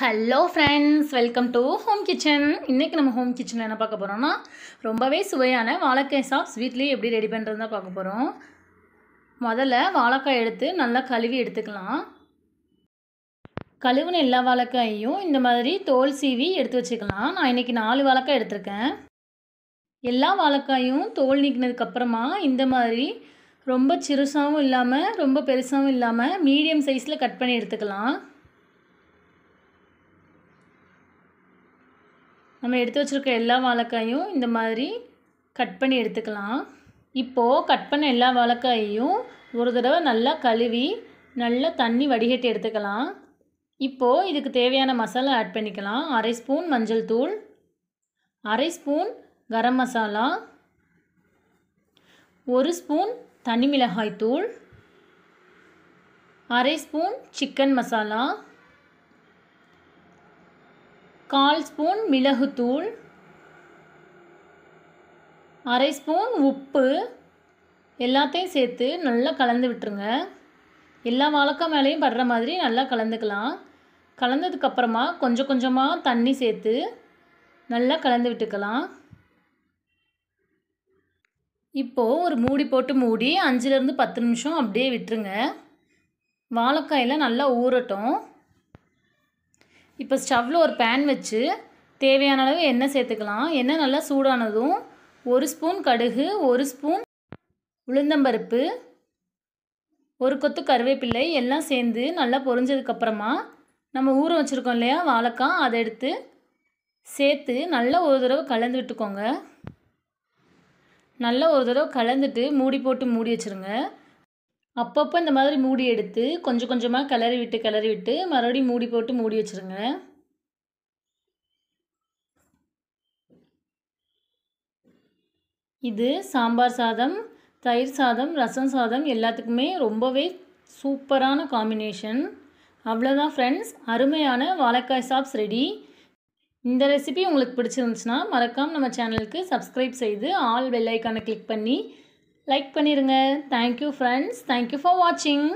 hello friends welcome to home kitchen இன்றைக்கி நம்ம home கிச்சனில் என்ன பார்க்க போகிறோம்னா ரொம்பவே சுவையான வாழைக்காய் சாப் ஸ்வீட்லேயே எப்படி ரெடி பண்ணுறது தான் பார்க்க போகிறோம் முதல்ல வாழைக்காய் எடுத்து நல்லா கழுவி எடுத்துக்கலாம் கழுவுன எல்லா வாழைக்காயையும் இந்த மாதிரி தோல் சீவி எடுத்து வச்சுக்கலாம் நான் இன்றைக்கி நாலு வாழைக்காய் எடுத்திருக்கேன் எல்லா வாழைக்காயும் தோல் நீக்கினதுக்கப்புறமா இந்த மாதிரி ரொம்ப சிறுசாகவும் இல்லாமல் ரொம்ப பெருசாகவும் இல்லாமல் மீடியம் சைஸில் கட் பண்ணி எடுத்துக்கலாம் நம்ம எடுத்து வச்சுருக்க எல்லா வாழைக்காயும் இந்த மாதிரி கட் பண்ணி எடுத்துக்கலாம் இப்போது கட் பண்ண எல்லா வாழைக்காயையும் ஒரு தடவை நல்லா கழுவி நல்லா தண்ணி வடிகட்டி எடுத்துக்கலாம் இப்போது இதுக்கு தேவையான மசாலா ஆட் பண்ணிக்கலாம் அரை ஸ்பூன் மஞ்சள் தூள் அரை ஸ்பூன் கரம் மசாலா ஒரு ஸ்பூன் தனி மிளகாய் தூள் அரை ஸ்பூன் சிக்கன் மசாலா கால் ஸ்பூன் மிளகுத்தூள் அரை ஸ்பூன் உப்பு எல்லாத்தையும் சேர்த்து நல்லா கலந்து விட்டுருங்க எல்லா வாழைக்காய் மேலேயும் படுற மாதிரி நல்லா கலந்துக்கலாம் கலந்ததுக்கப்புறமா கொஞ்சம் கொஞ்சமாக தண்ணி சேர்த்து நல்லா கலந்து விட்டுக்கலாம் இப்போது ஒரு மூடி போட்டு மூடி அஞ்சுலேருந்து பத்து நிமிஷம் அப்படியே விட்டுருங்க வாழைக்காயில் நல்லா ஊறட்டும் இப்போ ஸ்டவ்வில் ஒரு பேன் வச்சு தேவையான அளவு எண்ணெய் சேர்த்துக்கலாம் எண்ணெய் நல்லா சூடானதும் ஒரு ஸ்பூன் கடுகு ஒரு ஸ்பூன் உளுந்தம்பருப்பு ஒரு கொத்து கருவேப்பிள்ளை எல்லாம் சேர்ந்து நல்லா பொறிஞ்சதுக்கப்புறமா நம்ம ஊற வச்சுருக்கோம் இல்லையா வாழைக்காய் அதை எடுத்து சேர்த்து நல்லா ஒரு தடவை கலந்து விட்டுக்கோங்க நல்லா ஒரு தடவை கலந்துட்டு மூடி போட்டு மூடி வச்சுருங்க அப்பப்போ இந்த மாதிரி மூடி எடுத்து கொஞ்சம் கொஞ்சமாக கிளறி விட்டு கிளறி விட்டு மறுபடியும் மூடி போட்டு மூடி வச்சுருங்க இது சாம்பார் சாதம் தயிர் சாதம் ரசம் சாதம் எல்லாத்துக்குமே ரொம்பவே சூப்பரான காம்பினேஷன் அவ்வளோதான் ஃப்ரெண்ட்ஸ் அருமையான வாழைக்காய் சாப்ஸ் ரெடி இந்த ரெசிபி உங்களுக்கு பிடிச்சிருந்துச்சுன்னா மறக்காமல் நம்ம சேனலுக்கு சப்ஸ்கிரைப் செய்து ஆல் பெல்லைக்கானை கிளிக் பண்ணி லைக் பண்ணிடுங்க தேங்க்யூ ஃப்ரெண்ட்ஸ் தேங்க்யூ ஃபார் வாட்சிங்